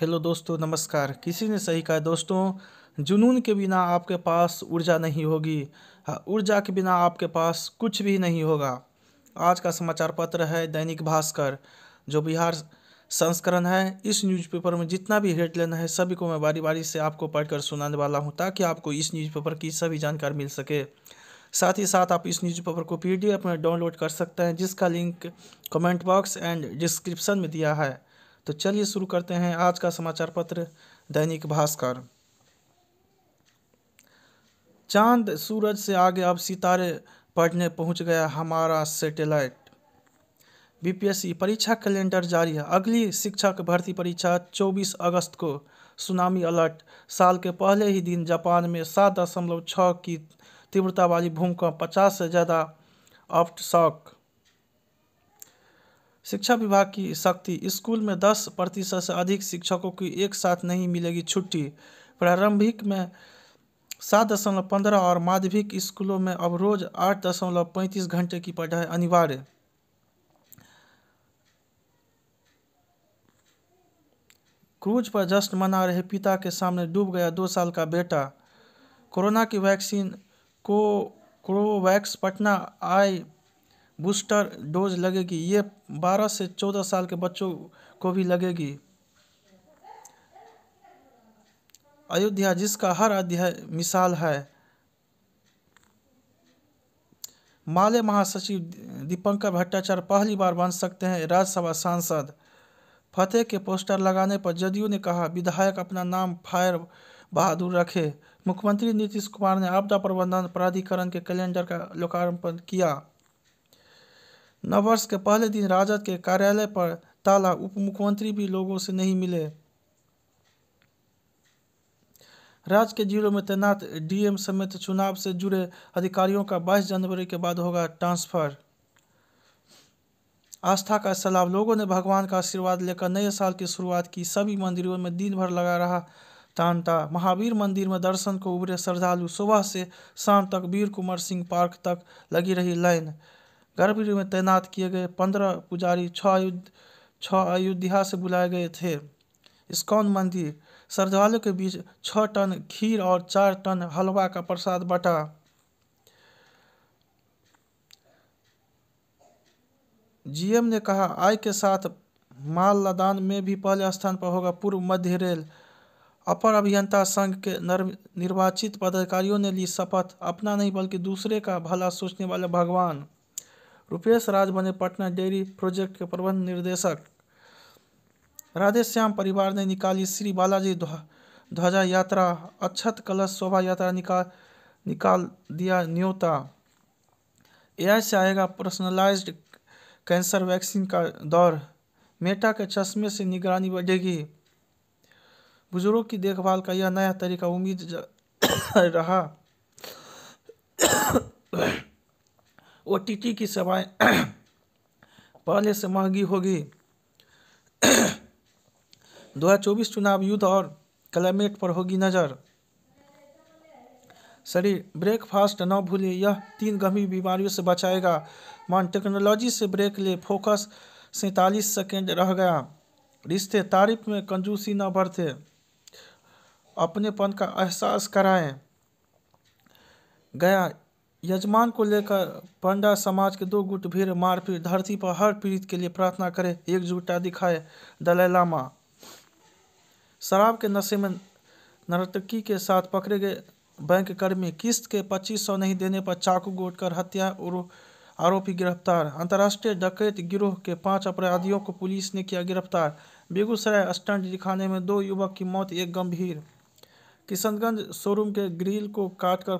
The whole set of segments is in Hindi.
हेलो दोस्तों नमस्कार किसी ने सही कहा दोस्तों जुनून के बिना आपके पास ऊर्जा नहीं होगी हाँ, ऊर्जा के बिना आपके पास कुछ भी नहीं होगा आज का समाचार पत्र है दैनिक भास्कर जो बिहार संस्करण है इस न्यूज़पेपर में जितना भी हेडलाइन है सभी को मैं बारी बारी से आपको पढ़कर सुनाने वाला हूँ ताकि आपको इस न्यूज़पेपर की सभी जानकारी मिल सके साथ ही साथ आप इस न्यूज़पेपर को एफ में डाउनलोड कर सकते हैं जिसका link comment box and description में दिया है तो चलिए शुरू करते हैं आज का समाचार पत्र दैनिक भास्कर चांद सूरज से आगे अब सितारे पढ़ने पहुंच गया हमारा सैटेलाइट बीपीएससी परीक्षा कैलेंडर जारी है अगली शिक्षक भर्ती परीक्षा 24 अगस्त को सुनामी अलर्ट साल के पहले ही दिन जापान में सात दशमलव छः की तीव्रता वाली भूमिका पचास से ज़्यादा ऑफ्ट शॉक शिक्षा विभाग की सख्ती स्कूल में दस प्रतिशत से अधिक शिक्षकों की एक साथ नहीं मिलेगी छुट्टी प्रारंभिक में सात दशमलव पंद्रह और माध्यमिक स्कूलों में अब रोज आठ दशमलव पैंतीस घंटे की पढ़ाई अनिवार्य क्रूज पर जश्न मना रहे पिता के सामने डूब गया दो साल का बेटा कोरोना की वैक्सीन को कोवैक्स पटना आई बूस्टर डोज लगेगी ये बारह से चौदह साल के बच्चों को भी लगेगी अयोध्या जिसका हर अध्याय मिसाल है माले महासचिव दीपंकर भट्टाचार्य पहली बार बन सकते हैं राज्यसभा सांसद फतेह के पोस्टर लगाने पर जदयू ने कहा विधायक अपना नाम फायर बहादुर रखे मुख्यमंत्री नीतीश कुमार ने आपदा प्रबंधन प्राधिकरण के कैलेंडर का लोकार्पण किया नववर्ष के पहले दिन राजद के कार्यालय पर ताला उप मुख्यमंत्री भी लोगों से नहीं मिले राज्य के जिलों में तैनात डीएम समेत चुनाव से जुड़े अधिकारियों का 22 जनवरी के बाद होगा ट्रांसफर आस्था का सलाब लोगों ने भगवान का आशीर्वाद लेकर नए साल की शुरुआत की सभी मंदिरों में दिन भर लगा रहा तांता महावीर मंदिर में दर्शन को उभरे श्रद्धालु सुबह से शाम तक वीर कुंवर सिंह पार्क तक लगी रही लाइन गर्भगृह में तैनात किए गए पंद्रह पुजारी छ अयोध्या से बुलाए गए थे इस्कॉन मंदिर श्रद्धालुओं के बीच छ टन खीर और चार टन हलवा का प्रसाद बटा जीएम ने कहा आय के साथ माल लदान में भी पहले स्थान पर होगा पूर्व मध्य रेल अपर अभियंता संघ के निर्वाचित पदाधिकारियों ने ली शपथ अपना नहीं बल्कि दूसरे का भला सोचने वाले भगवान रुपेश राज बने पटना डेयरी प्रोजेक्ट के प्रबंध निर्देशक राधेश्याम परिवार ने निकाली श्री बालाजी ध्वजा यात्रा अक्षत कलश शोभा यात्रा निकाल निकाल दिया न्योता आई से आएगा पर्सनलाइज्ड कैंसर वैक्सीन का दौर मेटा के चश्मे से निगरानी बढ़ेगी बुजुर्गों की देखभाल का यह नया तरीका उम्मीद रहा ओ की सेवाएं पहले से महंगी होगी 2024 चुनाव युद्ध और क्लाइमेट पर होगी नज़र शरीर ब्रेकफास्ट न भूले यह तीन गंभीर बीमारियों से बचाएगा मान टेक्नोलॉजी से ब्रेक ले फोकस सैंतालीस सेकेंड रह गया रिश्ते तारीफ में कंजूसी न बरते अपनेपन का एहसास कराएं गया यजमान को लेकर पंडा समाज के दो गुट भीड़ मारपीट धरती पर हर पीड़ित के लिए प्रार्थना करे एकजुटता दिखाए दलाई लामा शराब के नशे में नर्तकी के साथ पकड़े गए बैंक कर्मी किस्त के पच्चीस सौ नहीं देने पर चाकू गोट कर हत्या और आरोपी गिरफ्तार अंतर्राष्ट्रीय डकैत गिरोह के पांच अपराधियों को पुलिस ने किया गिरफ्तार बेगूसराय स्टंट दिखाने में दो युवक की मौत एक गंभीर किशनगंज शोरूम के ग्रिल को काटकर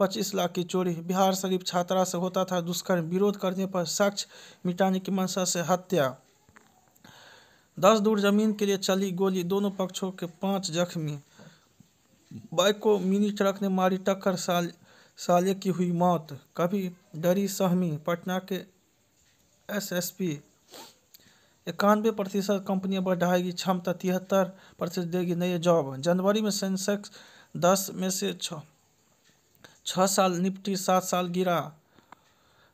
पच्चीस लाख की चोरी बिहार शरीफ छात्रा से होता था दुष्कर्म विरोध करने पर साक्ष मिटाने की मंशा से हत्या दस दूर जमीन के लिए चली गोली दोनों पक्षों के पांच जख्मी बाइक को मिनी ट्रक ने मारी टक्कर साल साले की हुई मौत कभी डरी सहमी पटना के एसएसपी इक्यानवे प्रतिशत कंपनियां बढ़ाएगी क्षमता तिहत्तर प्रतिशत देगी नए जॉब जनवरी में सेंसेक्स दस में से छः छः साल निफ्टी सात साल गिरा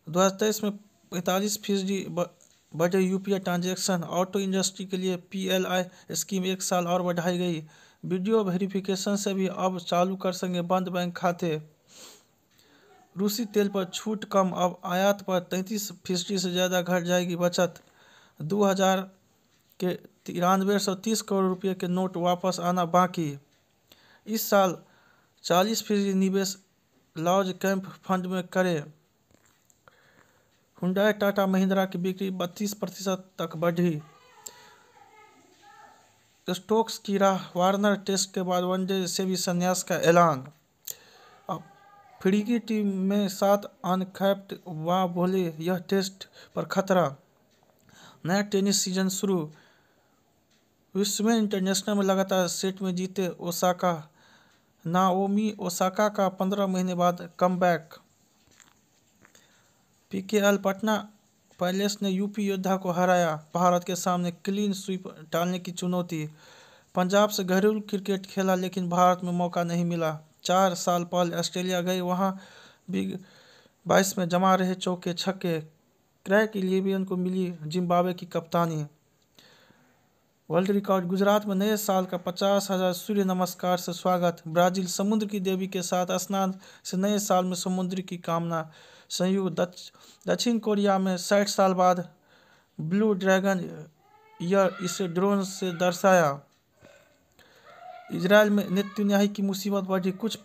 दो हज़ार तेईस में पैंतालीस फीसदी बढ़े आई ट्रांजेक्शन ऑटो इंडस्ट्री के लिए आई स्कीम एक साल और बढ़ाई गई वीडियो वेरिफिकेशन से भी अब चालू कर सकेंगे बंद बैंक खाते रूसी तेल पर छूट कम अब आयात पर तैंतीस फीसदी से ज़्यादा घट जाएगी बचत दो हज़ार के तिरानवे सौ तीस करोड़ रुपये के नोट वापस आना बाकी इस साल चालीस फीसदी निवेश लॉज कैंप फंड में करें हुंडा टाटा महिंद्रा की बिक्री बत्तीस प्रतिशत तक बढ़ी स्टोक्स की राह वार्नर टेस्ट के बाद वनडे से भी संन्यास का ऐलान फ्रीकी टीम में सात अनकैप्ड व बोले यह टेस्ट पर खतरा नया टेनिस सीजन शुरू विश्व में इंटरनेशनल में लगातार सेट में जीते ओसाका नाओमी ओसाका का पंद्रह महीने बाद कम बैक के एल पटना पैलेस ने यूपी योद्धा को हराया भारत के सामने क्लीन स्वीप डालने की चुनौती पंजाब से घरेलू क्रिकेट खेला लेकिन भारत में मौका नहीं मिला चार साल पहले ऑस्ट्रेलिया गए वहाँ बिग बाईस में जमा रहे चौके छक्के क्रैक इलेवियन को मिली जिम्बाब्वे की कप्तानी वर्ल्ड रिकॉर्ड गुजरात में नए साल का पचास हजार सूर्य नमस्कार से स्वागत ब्राजील समुद्र की देवी के साथ स्नान से नए साल में समुद्र की कामना संयुक्त दक्षिण दच, कोरिया में साठ साल बाद ब्लू ड्रैगन यह इसे ड्रोन से दर्शाया इसराइल में नेतन्याही की मुसीबत बढ़ी कुछ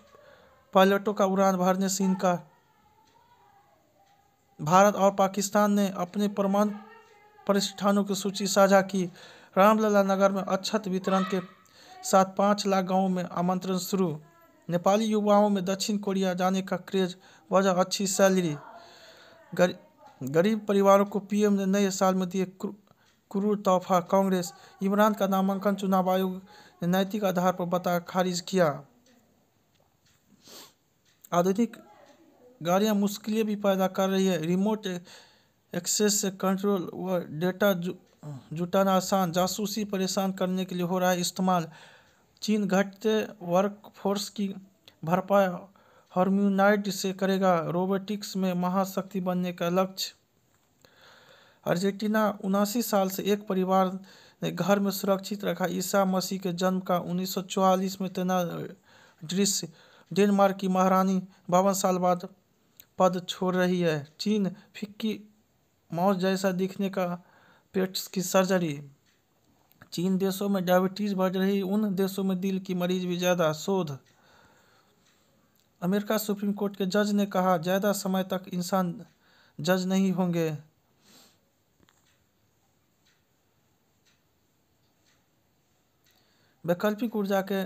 पायलटों का उड़ान भरने से इनका भारत और पाकिस्तान ने अपने परमाणु प्रतिष्ठानों की सूची साझा की रामलला नगर में अक्षत वितरण के साथ पाँच लाख गाँवों में आमंत्रण शुरू नेपाली युवाओं में दक्षिण कोरिया जाने का क्रेज वजह अच्छी सैलरी गरी, गरीब परिवारों को पीएम ने नए साल में दिए क्रूर तोहफा कांग्रेस इमरान का नामांकन चुनाव आयोग ने नैतिक आधार पर बता खारिज किया आधुनिक गाड़ियां मुश्किलें भी पैदा कर रही है रिमोट एक्सेस से कंट्रोल व डेटा जुटाना आसान जासूसी परेशान करने के लिए हो रहा है इस्तेमाल चीन घटते वर्कफोर्स की भरपाई हॉर्म्यूनाइड से करेगा रोबोटिक्स में महाशक्ति बनने का लक्ष्य अर्जेंटीना उनासी साल से एक परिवार ने घर में सुरक्षित रखा ईसा मसीह के जन्म का 1944 में तना दृश्य डेनमार्क की महारानी बावन साल बाद पद छोड़ रही है चीन फिक्की माउस जैसा दिखने का पेट की सर्जरी चीन देशों में डायबिटीज़ बढ़ रही उन देशों में दिल की मरीज भी ज़्यादा शोध अमेरिका सुप्रीम कोर्ट के जज ने कहा ज़्यादा समय तक इंसान जज नहीं होंगे वैकल्पिक ऊर्जा के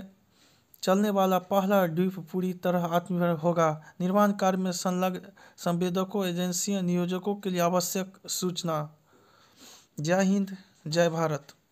चलने वाला पहला द्वीप पूरी तरह आत्मनिर्भर होगा निर्माण कार्य में संलग्न संवेदकों एजेंसियों नियोजकों के लिए आवश्यक सूचना जय हिंद जय भारत